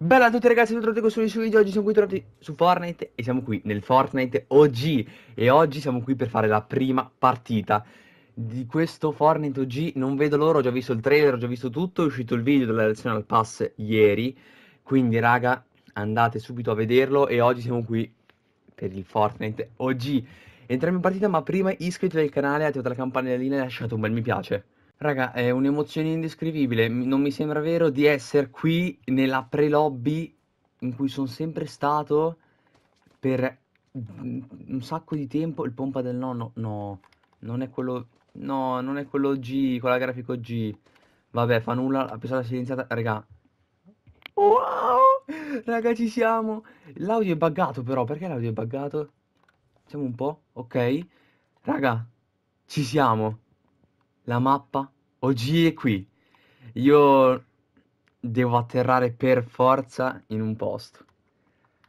Bella a tutti ragazzi, ben trovati con questo video oggi, siamo qui tornati su Fortnite e siamo qui nel Fortnite OG E oggi siamo qui per fare la prima partita di questo Fortnite OG Non vedo l'ora, ho già visto il trailer, ho già visto tutto, è uscito il video della lezione al pass ieri Quindi raga, andate subito a vederlo e oggi siamo qui per il Fortnite OG Entriamo in partita ma prima iscrivetevi al canale, attivate la campanellina e lasciate un bel mi piace Raga, è un'emozione indescrivibile. Non mi sembra vero di essere qui nella pre-lobby in cui sono sempre stato per un sacco di tempo. Il pompa del nonno, no, non è quello, no, non è quello G, con la grafico G. Vabbè, fa nulla, la pistola silenziata, raga. Wow! Raga, ci siamo! L'audio è buggato però, perché l'audio è buggato? Facciamo un po', ok. Raga, ci siamo la mappa Oggi è qui. Io devo atterrare per forza in un posto.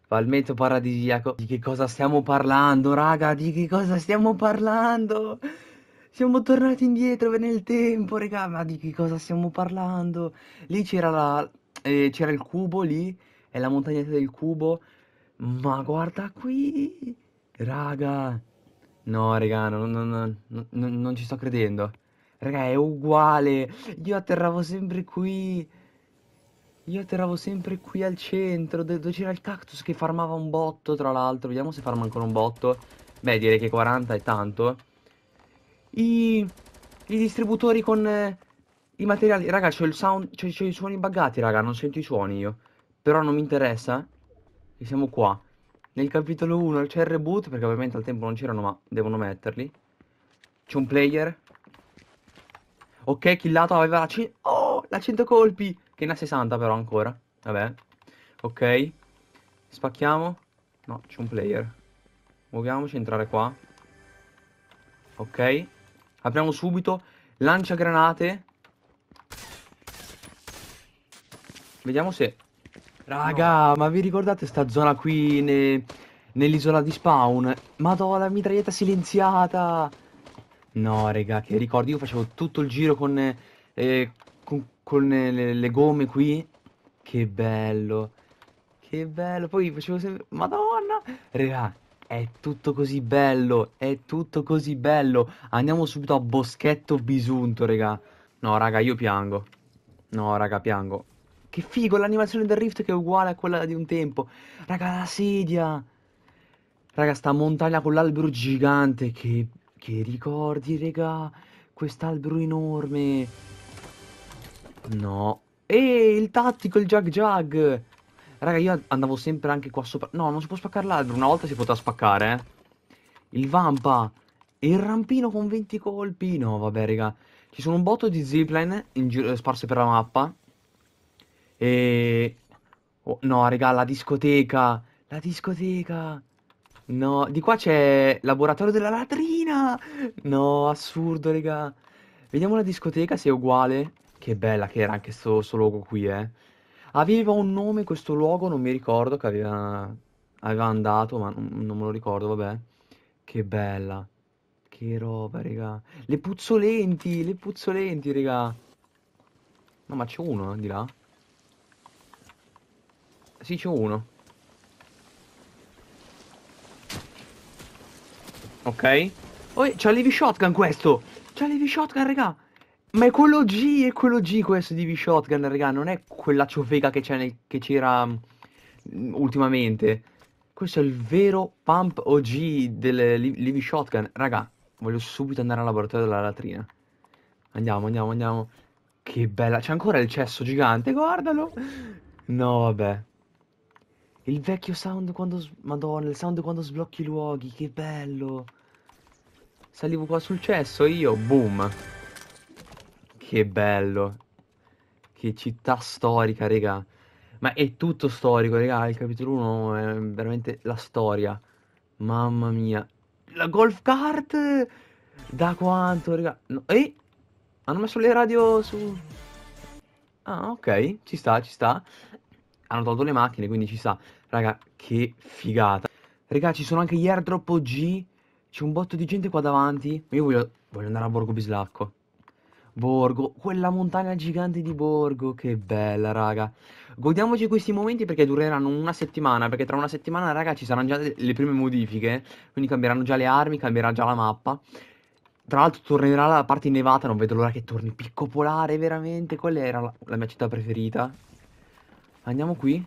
Palmetto paradisiaco. Di che cosa stiamo parlando, raga? Di che cosa stiamo parlando? Siamo tornati indietro nel tempo, raga. Ma di che cosa stiamo parlando? Lì c'era la... Eh, c'era il cubo lì. È la montagnetta del cubo. Ma guarda qui. Raga. No, raga, non, non, non, non ci sto credendo. Raga, è uguale. Io atterravo sempre qui. Io atterravo sempre qui al centro, dove c'era il cactus che farmava un botto, tra l'altro. Vediamo se farma ancora un botto. Beh, direi che 40 è tanto. I, i distributori con eh, i materiali. Raga, c'ho il sound, c'ho i suoni buggati, raga, non sento i suoni io. Però non mi interessa. E siamo qua. Nel capitolo 1 c'è il reboot, perché ovviamente al tempo non c'erano, ma devono metterli. C'è un player, Ok, killato, aveva la 100... Oh, la 100 colpi! Che ne ha 60 però ancora. Vabbè. Ok. Spacchiamo. No, c'è un player. Muoviamoci, entrare qua. Ok. Apriamo subito. Lancia granate. Vediamo se... Raga, no. ma vi ricordate sta zona qui ne... nell'isola di spawn? Madonna, mitraglietta silenziata! No, raga, che ricordi, io facevo tutto il giro con, eh, con, con eh, le, le, gomme qui. Che bello. Che bello. Poi facevo sempre... Madonna! Raga, è tutto così bello. È tutto così bello. Andiamo subito a Boschetto Bisunto, raga. No, raga, io piango. No, raga, piango. Che figo l'animazione del Rift che è uguale a quella di un tempo. Raga, la sedia. Raga, sta montagna con l'albero gigante. Che che ricordi, regà. Quest'albero enorme. No. E il tattico, il jag jag. Raga, io andavo sempre anche qua sopra. No, non si può spaccare l'albero. Una volta si poteva spaccare, eh. Il vampa. E il rampino con 20 colpi. No, vabbè, raga. Ci sono un botto di zipline eh, sparse per la mappa. E... Oh, no, raga, la discoteca. La discoteca. No, di qua c'è laboratorio della latrina. No, assurdo, raga. Vediamo la discoteca se è uguale. Che bella che era anche sto, sto logo qui, eh. Aveva un nome questo luogo, non mi ricordo che aveva, aveva andato, ma non, non me lo ricordo, vabbè. Che bella. Che roba, raga. Le puzzolenti, le puzzolenti, raga. No, ma c'è uno eh, di là? Sì, c'è uno. Ok? Oh, eh, c'ha l'EV Shotgun questo! C'ha l'EV Shotgun, raga! Ma è quello G, è quello G questo di EV Shotgun, raga. Non è quella ciofeca che, c'era nel... Mm, ultimamente. Questo è il vero pump OG dell'EV Shotgun. Raga, voglio subito andare al laboratorio della latrina. Andiamo, andiamo, andiamo. Che bella. C'è ancora il cesso gigante, guardalo. No, vabbè. Il vecchio sound quando... Madonna, il sound quando sblocchi i luoghi, che bello. Salivo qua sul cesso io, boom. Che bello. Che città storica, raga. Ma è tutto storico, raga. Il capitolo 1 è veramente la storia. Mamma mia. La golf cart! Da quanto, raga. No, e... Eh? Hanno messo le radio su... Ah, ok. Ci sta, ci sta hanno tolto le macchine, quindi ci sta. Raga, che figata. Raga, ci sono anche gli airdrop OG. C'è un botto di gente qua davanti. Io voglio, voglio andare a Borgo Bislacco. Borgo, quella montagna gigante di Borgo, che bella raga. Godiamoci questi momenti perché dureranno una settimana, perché tra una settimana raga ci saranno già le prime modifiche, eh. quindi cambieranno già le armi, cambierà già la mappa. Tra l'altro tornerà la parte innevata, non vedo l'ora che torni. Picco Polare, veramente, quella era la, la mia città preferita. Andiamo qui?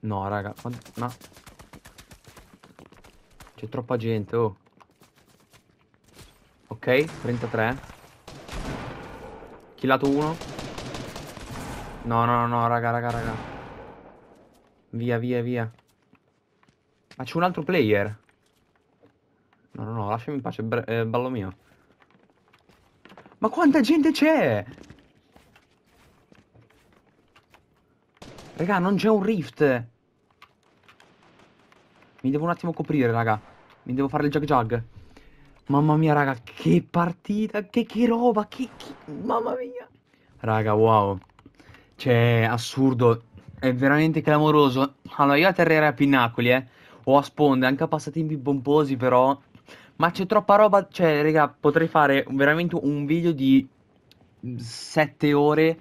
No, raga, ma... C'è troppa gente, oh. Ok, 33. Killato uno. No, no, no, raga, raga, raga. Via, via, via. Ma c'è un altro player. No, no, no, lasciami in pace, eh, ballo mio. Ma quanta gente c'è? Raga, non c'è un rift. Mi devo un attimo coprire, raga. Mi devo fare il jug jug. Mamma mia, raga, che partita, che, che roba, che, che... Mamma mia. Raga, wow. Cioè, assurdo. È veramente clamoroso. Allora, io atterrerei a Pinnacoli, eh. O a sponde, anche a passatempi pomposi, però... Ma c'è troppa roba, cioè, raga, potrei fare veramente un video di 7 ore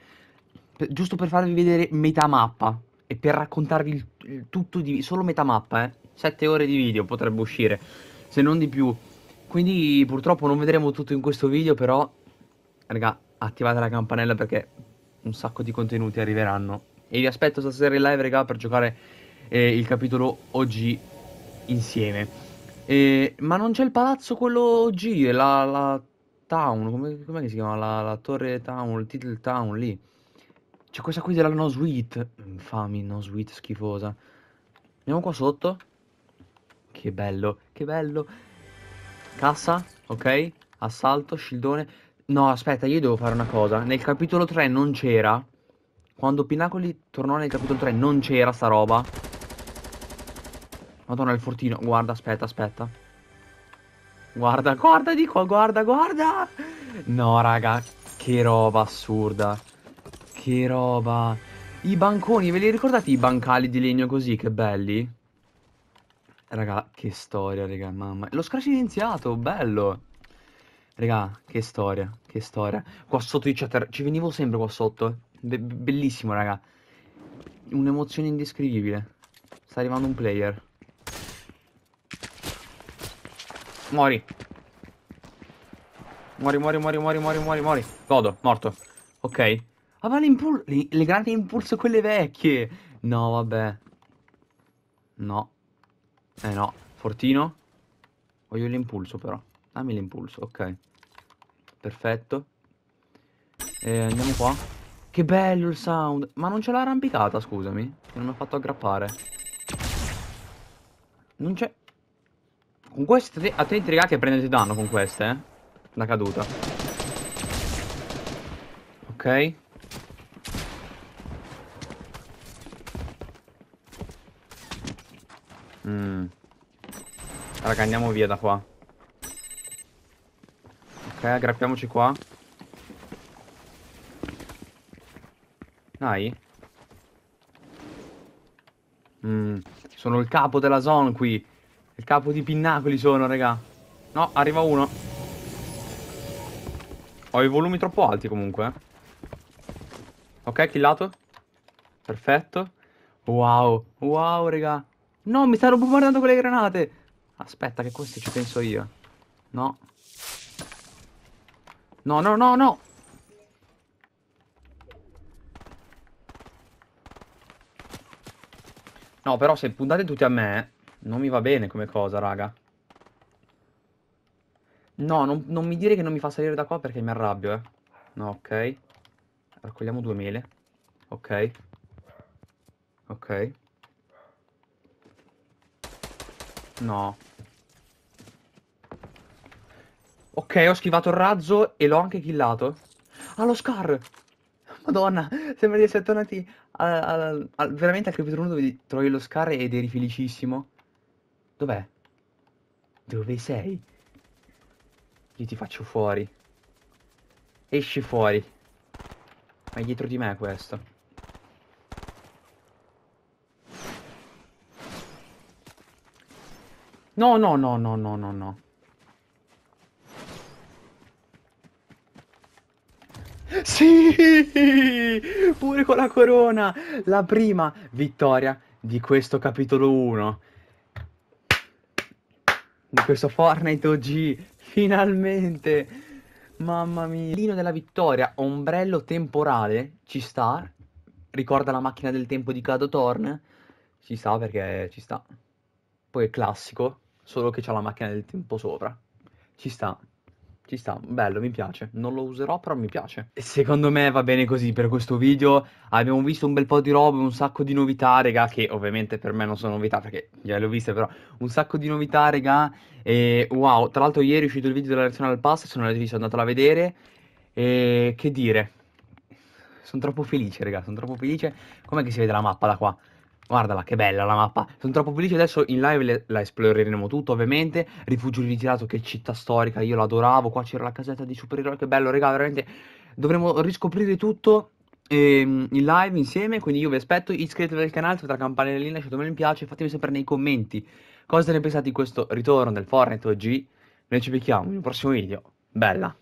per, giusto per farvi vedere metà mappa e per raccontarvi il, il tutto di solo metà mappa, eh. 7 ore di video potrebbe uscire, se non di più. Quindi purtroppo non vedremo tutto in questo video, però raga, attivate la campanella perché un sacco di contenuti arriveranno. E vi aspetto stasera in live, raga, per giocare eh, il capitolo OG insieme. Eh, ma non c'è il palazzo quello OG, la, la town, come, si chiama? La, la torre town, il title town lì. C'è questa qui della no sweet. Infami, no sweet schifosa. Andiamo qua sotto. Che bello, che bello. Cassa, ok. Assalto, scildone. No, aspetta, io devo fare una cosa. Nel capitolo 3 non c'era. Quando Pinacoli tornò nel capitolo 3 non c'era sta roba. Madonna, il fortino. Guarda, aspetta, aspetta. Guarda, guarda di qua, guarda, guarda. No, raga, che roba assurda. Che roba. I banconi, ve li ricordate i bancali di legno così, che belli? Raga, che storia, raga, mamma. Lo scratch iniziato, bello. Raga, che storia, che storia. Qua sotto i chatter, ci venivo sempre qua sotto. Be bellissimo, raga. Un'emozione indescrivibile. Sta arrivando un player. Muori. Muori, muori, muori, muori, muori, muori, muori. Godo, morto. Ok. Vabbè, ah, le, impul le, le grandi impulso quelle vecchie. No, vabbè. No. Eh no. Fortino. Voglio l'impulso però. Dammi l'impulso, ok. Perfetto. Eh, andiamo qua. Che bello il sound. Ma non ce l'ha arrampicata, scusami. non mi ha fatto aggrappare. Non c'è... Con queste... Attenti, raga, che prendete danno con queste, eh. La caduta. Ok. Mm. Raga, andiamo via da qua. Ok, aggrappiamoci qua. Dai. Mm. Sono il capo della zone qui. Il capo di Pinnacoli sono, raga. No, arriva uno. Ho i volumi troppo alti comunque. Eh. Ok, killato. Perfetto. Wow, wow, raga. No, mi stanno bombardando con le granate. Aspetta, che questo ci penso io. No. No, no, no, no. No, però se puntate tutti a me, non mi va bene come cosa, raga. No, non, non mi dire che non mi fa salire da qua perché mi arrabbio, eh. No, ok. Raccogliamo due mele. Ok. Ok. No. Ok, ho schivato il razzo e l'ho anche killato. Ah, lo Scar! Madonna, sembra di essere tornati al, al, al, veramente al capitolo 1 dove trovi lo Scar ed eri felicissimo. Dov'è? Dove sei? Io ti faccio fuori. Esci fuori. Ma è dietro di me questo. No, no, no, no, no, no, no. Sì! Pure con la corona! La prima vittoria di questo capitolo 1. Di questo Fortnite OG. Finalmente! Mamma mia. Lino della vittoria, ombrello temporale, ci sta. Ricorda la macchina del tempo di Cado Thorn. Ci sta perché ci sta. Poi è classico solo che c'ha la macchina del tempo sopra. Ci sta. Ci sta, bello, mi piace. Non lo userò, però mi piace. E secondo me va bene così per questo video. Abbiamo visto un bel po' di robe, un sacco di novità, raga, che ovviamente per me non sono novità perché già le ho viste, però un sacco di novità, raga. E wow, tra l'altro ieri è uscito il video della reazione al pass, se non l'avete visto andatelo a vedere. E che dire? Sono troppo felice, raga, sono troppo felice. Com'è che si vede la mappa da qua? Guardala, che bella la mappa. Sono troppo felice adesso in live le, la esploreremo tutto, ovviamente. Rifugio vigilato, che città storica, io l'adoravo. Qua c'era la casetta di supereroi, che bello, regà, veramente. Dovremo riscoprire tutto ehm, in live insieme, quindi io vi aspetto. Iscrivetevi al canale, attivate la campanellina, lasciatemi un mi piace, fatemi sapere nei commenti cosa ne pensate di questo ritorno del Fortnite OG. Noi ci becchiamo in un prossimo video. Bella!